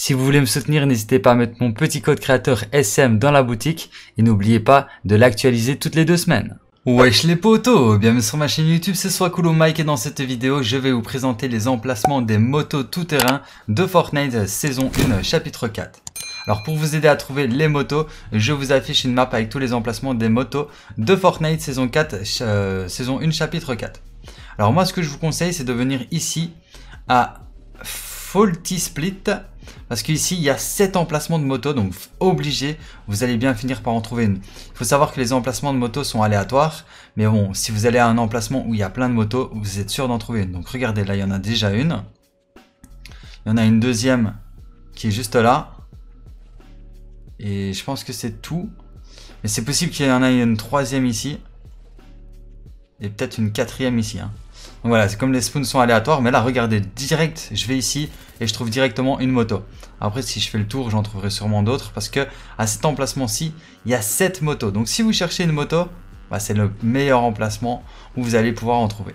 Si vous voulez me soutenir, n'hésitez pas à mettre mon petit code créateur SM dans la boutique et n'oubliez pas de l'actualiser toutes les deux semaines. Wesh les potos Bienvenue sur ma chaîne YouTube, c'est soit Mike et dans cette vidéo, je vais vous présenter les emplacements des motos tout-terrain de Fortnite saison 1 chapitre 4. Alors pour vous aider à trouver les motos, je vous affiche une map avec tous les emplacements des motos de Fortnite saison 4, euh, saison 1 chapitre 4. Alors moi ce que je vous conseille c'est de venir ici à Faulty Split parce qu'ici, il y a 7 emplacements de moto, donc obligé, vous allez bien finir par en trouver une. Il faut savoir que les emplacements de moto sont aléatoires, mais bon, si vous allez à un emplacement où il y a plein de motos, vous êtes sûr d'en trouver une. Donc regardez, là, il y en a déjà une. Il y en a une deuxième qui est juste là. Et je pense que c'est tout. Mais c'est possible qu'il y en ait une troisième ici. Et peut-être une quatrième ici. Hein. Donc voilà, c'est comme les spoons sont aléatoires. Mais là, regardez, direct, je vais ici et je trouve directement une moto. Après, si je fais le tour, j'en trouverai sûrement d'autres. Parce que à cet emplacement-ci, il y a 7 motos. Donc si vous cherchez une moto, bah, c'est le meilleur emplacement où vous allez pouvoir en trouver.